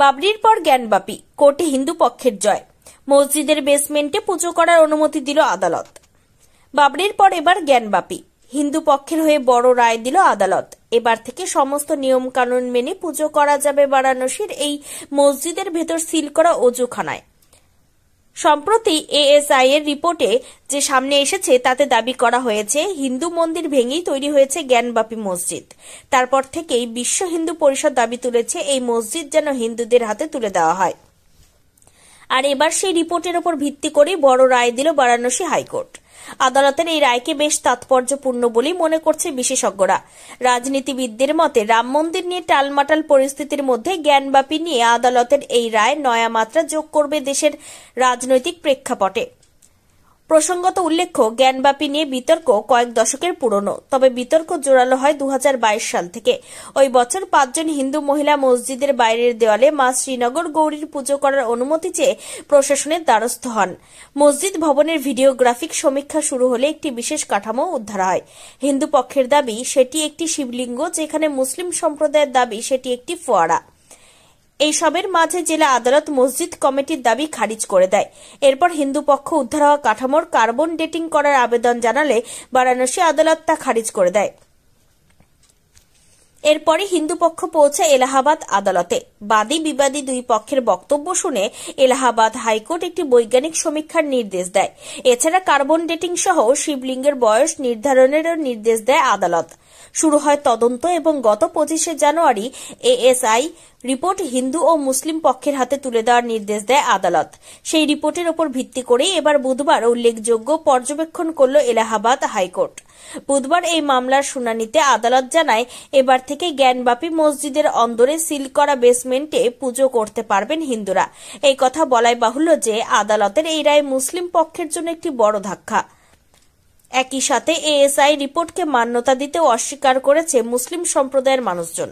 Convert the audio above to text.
বাবরির পর জ্ঞানবাপী কোর্টে হিন্দু পক্ষের জয় মসজিদের বেসমেন্টে পুজো করার অনুমতি দিল আদালত বাবরির পর এবার জ্ঞানবাপী হিন্দু পক্ষের হয়ে বড় রায় দিল আদালত এবার থেকে সমস্ত নিয়ম কানুন মেনে পুজো করা যাবে বারাণসীর এই মসজিদের ভেতর সিল করা অজুখানায় সম্প্রতি এএসআই এর রিপোর্টে যে সামনে এসেছে তাতে দাবি করা হয়েছে হিন্দু মন্দির ভেঙেই তৈরি হয়েছে জ্ঞানবাপী মসজিদ তারপর থেকেই বিশ্ব হিন্দু পরিষদ দাবি তুলেছে এই মসজিদ যেন হিন্দুদের হাতে তুলে দেওয়া হয় আর এবার সেই রিপোর্টের ওপর ভিত্তি করে বড় রায় দিল বারাণসী হাইকোর্ট আদালতের এই রায়কে বেশ তাৎপর্যপূর্ণ বলেই মনে করছে বিশেষজ্ঞরা রাজনীতিবিদদের মতে রাম মন্দির নিয়ে টালমাটাল পরিস্থিতির মধ্যে জ্ঞানব্যাপী নিয়ে আদালতের এই রায় নয়া মাত্রা যোগ করবে দেশের রাজনৈতিক প্রেক্ষাপটে প্রসঙ্গত উল্লেখ্য জ্ঞানব্যাপী নিয়ে বিতর্ক কয়েক দশকের পুরনো তবে বিতর্ক জোরালো হয় দু সাল থেকে ওই বছর পাঁচজন হিন্দু মহিলা মসজিদের বাইরের দেওয়ালে মা শ্রীনগর গৌরীর পুজো করার অনুমতি চেয়ে প্রশাসনের দ্বারস্থ হন মসজিদ ভবনের ভিডিওগ্রাফিক সমীক্ষা শুরু হলে একটি বিশেষ কাঠামো উদ্ধার হয় হিন্দু পক্ষের দাবি সেটি একটি শিবলিঙ্গ যেখানে মুসলিম সম্প্রদায়ের দাবি সেটি একটি ফোয়ারা এইসবের মাঝে জেলা আদালত মসজিদ কমিটির দাবি খারিজ করে দেয় এরপর হিন্দু পক্ষ উদ্ধার হওয়া কাঠামোর কার্বন ডেটিং করার আবেদন জানালে বারাণসী আদালত তা খারিজ করে দেয় এরপরই হিন্দু পক্ষ পৌঁছে এলাহাবাদ আদালতে বাদী বিবাদী দুই পক্ষের বক্তব্য শুনে এলাহাবাদ হাইকোর্ট একটি বৈজ্ঞানিক সমীক্ষার নির্দেশ দেয় এছাড়া কার্বন ডেটিং সহ শিবলিঙ্গের বয়স নির্ধারণেরও নির্দেশ দেয় আদালত শুরু হয় তদন্ত এবং গত পঁচিশে জানুয়ারি এএসআই রিপোর্ট হিন্দু ও মুসলিম পক্ষের হাতে তুলে দেওয়ার নির্দেশ দেয় আদালত সেই রিপোর্টের ওপর ভিত্তি করে এবার বুধবার উল্লেখযোগ্য পর্যবেক্ষণ করল এলাহাবাদ হাইকোর্ট বুধবার এই মামলার শুনানিতে আদালত জানায় এবার থেকে জ্ঞানবাপী মসজিদের অন্দরে সিল করা বেসমেন্টে পুজো করতে পারবেন হিন্দুরা এই কথা বলাই বাহুল্য যে আদালতের এই রায় মুসলিম পক্ষের জন্য একটি বড় ধাক্কা একই সাথে এএসআই রিপোর্টকে মান্যতা দিতে অস্বীকার করেছে মুসলিম সম্প্রদায়ের মানুষজন